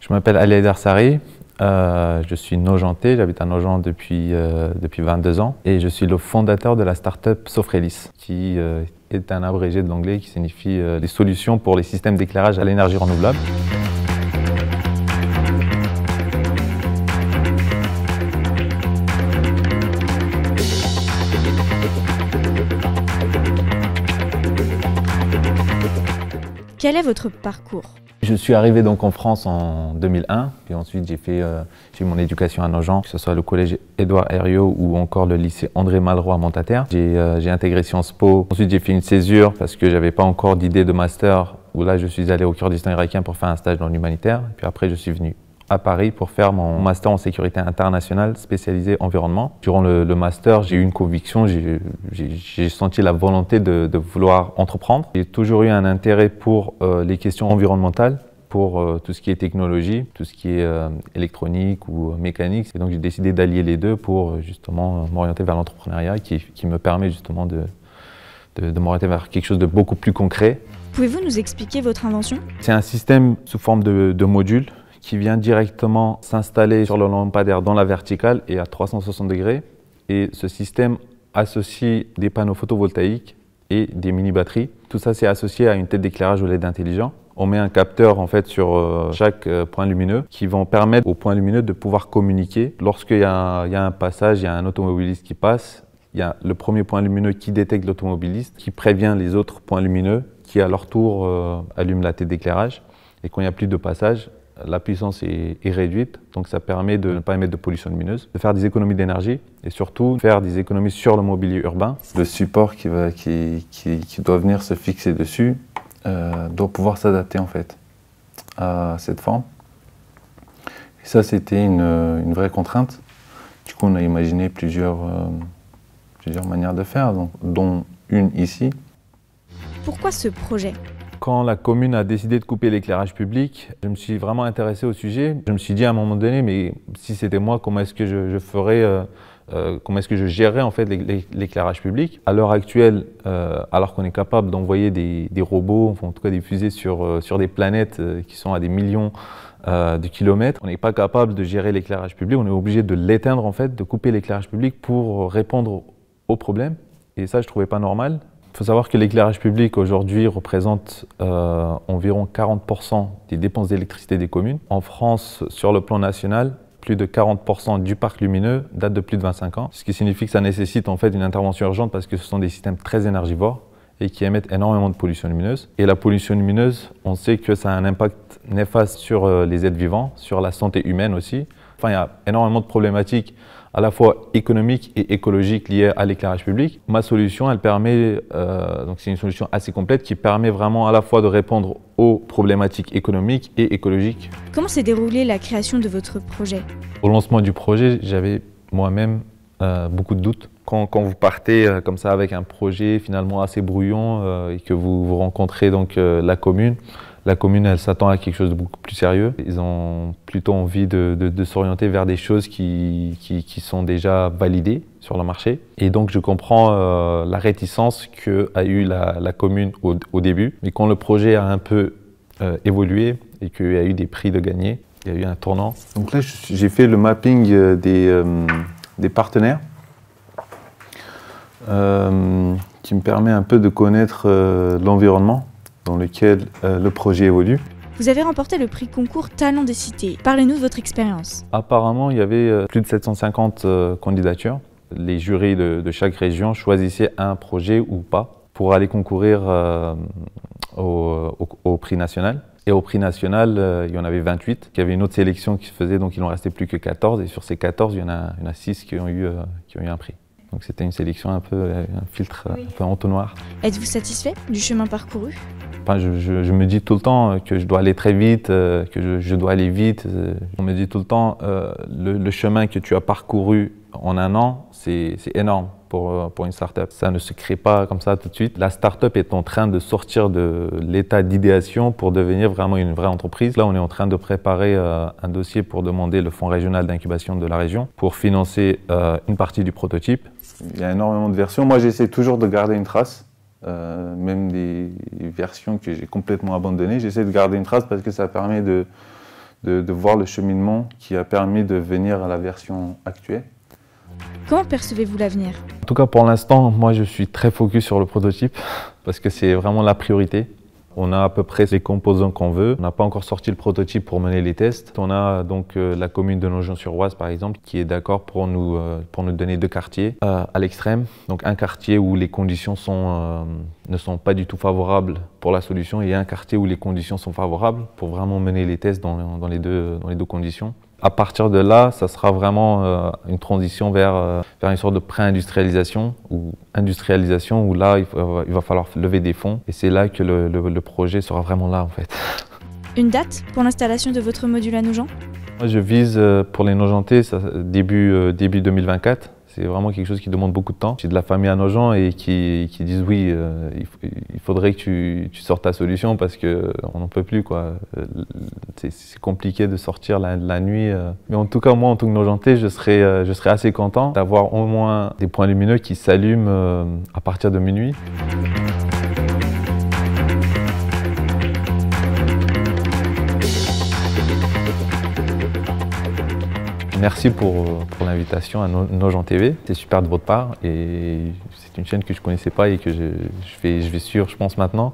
Je m'appelle Ali Darsari, euh, je suis Nogenté, j'habite à Nogent depuis, euh, depuis 22 ans et je suis le fondateur de la startup up Sofrelis qui euh, est un abrégé de l'anglais qui signifie des solutions pour les systèmes d'éclairage à l'énergie renouvelable. Quel est votre parcours je suis arrivé donc en France en 2001, puis ensuite j'ai fait euh, mon éducation à Nogent, que ce soit le collège Édouard Herriot ou encore le lycée André Malraux à Montataire. Euh, j'ai intégré Sciences Po. Ensuite j'ai fait une césure parce que j'avais pas encore d'idée de master où là je suis allé au Kurdistan irakien pour faire un stage dans l'humanitaire. Puis après je suis venu à Paris pour faire mon master en sécurité internationale spécialisé environnement. Durant le, master, j'ai eu une conviction, j'ai senti la volonté de, vouloir entreprendre. J'ai toujours eu un intérêt pour euh, les questions environnementales pour euh, tout ce qui est technologie, tout ce qui est euh, électronique ou mécanique. Et donc j'ai décidé d'allier les deux pour justement m'orienter vers l'entrepreneuriat qui, me permet justement de, de, m'orienter vers quelque chose de beaucoup plus concret. Pouvez-vous nous expliquer votre invention C'est un système sous forme de, de qui vient directement s'installer sur le lampadaire dans la verticale et à 360 degrés. Et ce système associe des panneaux photovoltaïques et des mini-batteries. Tout ça, c'est associé à une tête d'éclairage LED intelligent. On met un capteur en fait sur euh, chaque euh, point lumineux qui vont permettre aux point lumineux de pouvoir communiquer. Lorsqu'il y, y, a un passage, il y a un automobiliste qui passe, il y a le premier point lumineux qui détecte l'automobiliste, qui prévient les autres points lumineux, qui à leur tour euh, allument la tête d'éclairage. Et quand il n'y a plus de passage, la puissance est, réduite, donc ça permet de ne pas émettre de pollution lumineuse, de faire des économies d'énergie et surtout faire des économies sur le mobilier urbain. Le support qui, doit venir se fixer dessus euh, doit pouvoir s'adapter en fait à cette forme. ça, c'était une, vraie contrainte. Du coup, on a imaginé plusieurs, euh, manières de faire, dont une ici. Pourquoi ce projet quand la commune a décidé de couper l'éclairage public, je me suis vraiment intéressé au sujet. Je me suis dit à un moment donné, mais si c'était moi, comment est-ce que je, ferais euh, euh, comment est-ce que je gérerais en fait l'éclairage public. À l'heure actuelle, euh, alors qu'on est capable d'envoyer des, robots, en tout cas des fusées sur, sur des planètes qui sont à des millions de kilomètres, on n'est pas capable de gérer l'éclairage public, on est obligé de l'éteindre en fait, de couper l'éclairage public pour répondre aux problèmes. Et ça, je trouvais pas normal. Il faut savoir que l'éclairage public aujourd'hui représente euh, environ 40% des dépenses d'électricité des communes. En France, sur le plan national, plus de 40% du parc lumineux date de plus de 25 ans, ce qui signifie que ça nécessite en fait une intervention urgente parce que ce sont des systèmes très énergivores et qui émettent énormément de pollution lumineuse. Et la pollution lumineuse, on sait que ça a un impact néfaste sur euh, les êtres vivants, sur la santé humaine aussi. Enfin, il y a énormément de problématiques à la fois économique et écologique liée à l'éclairage public. Ma solution, elle permet, euh, donc c'est une solution assez complète qui permet vraiment à la fois de répondre aux problématiques économiques et écologiques. Comment s'est déroulée la création de votre projet Au lancement du projet, j'avais moi-même euh, beaucoup de doutes. Quand, vous partez euh, comme ça avec un projet finalement assez brouillon et que vous, vous rencontrez donc la commune, la commune elle s'attend à quelque chose de beaucoup plus sérieux. Ils ont plutôt envie de, s'orienter vers des choses qui, sont déjà validées sur le marché. Et donc je comprends euh, la réticence qu'a eu la, commune au, début. Mais quand le projet a un peu euh, évolué et qu'il y a eu des prix de gagner, il y a eu un tournant. Donc là j'ai fait le mapping euh, des partenaires. qui me permet un peu de connaître l'environnement dans lequel euh, le projet évolue. Vous avez remporté le prix concours Talent des Cités. Parlez-nous de votre expérience. Apparemment, il y avait euh, plus de 750 euh, candidatures. Les jurys de, chaque région choisissaient un projet ou pas pour aller concourir au, prix national. Et au prix national, il y en avait 28. Il y avait une autre sélection qui se faisait, donc il n'en restait plus que 14. Et sur ces 14, il y en a, 6 qui ont, eu, qui ont eu un prix. Donc c'était une sélection un peu, un filtre un peu entonnoir. Êtes-vous satisfait du chemin parcouru je, me dis tout le temps euh, que je dois aller très vite, euh, que je, dois aller vite. Euh, on me dit tout le temps, le, chemin que tu as parcouru en un an, c'est énorme pour, pour une startup. Ça ne se crée pas comme ça tout de suite. La startup est en train de sortir de l'état d'idéation pour devenir vraiment une vraie entreprise. Là, on est en train de préparer un dossier pour demander le fonds régional d'incubation de la région pour financer une partie du prototype. Il y a énormément de versions. Moi, j'essaie toujours de garder une trace euh, même des versions que j'ai complètement abandonnées, j'essaie de garder une trace parce que ça permet de, de, de, voir le cheminement qui a permis de venir à la version actuelle. Comment percevez-vous l'avenir En tout cas, pour l'instant, moi, je suis très focus sur le prototype parce que c'est vraiment la priorité. On a à peu près les composants qu'on veut. On n'a pas encore sorti le prototype pour mener les tests. On a donc euh, la commune de Nogent-sur-Oise, par exemple, qui est d'accord pour, nous euh, pour nous donner deux quartiers euh, à l'extrême. Donc un quartier où les conditions ne sont pas du tout favorables pour la solution et un quartier où les conditions sont favorables pour vraiment mener les tests les, dans les deux conditions. À partir de là, ça sera vraiment euh, une transition euh, vers, une sorte de pré-industrialisation ou industrialisation où là, il, va falloir lever des fonds et c'est là que le, projet sera vraiment là en fait. Une date pour l'installation de votre module à Nogent Je vise euh, pour les Nogentais début, début 2024. C'est vraiment quelque chose qui demande beaucoup de temps. J'ai de la famille à nos gens et qui, disent oui, euh, il, faudrait que tu, tu, sortes ta solution parce qu'on euh, n'en peut plus. quoi. Euh, c'est compliqué de sortir la, nuit. Mais en tout cas, moi, en tant que nos je serais, je serais assez content d'avoir au moins des points lumineux qui s'allument à partir de minuit. Merci euh, pour, l'invitation à Nogent TV. C'est super de votre part et c'est une chaîne que je ne connaissais pas et que je, vais, je vais suivre, je pense, maintenant.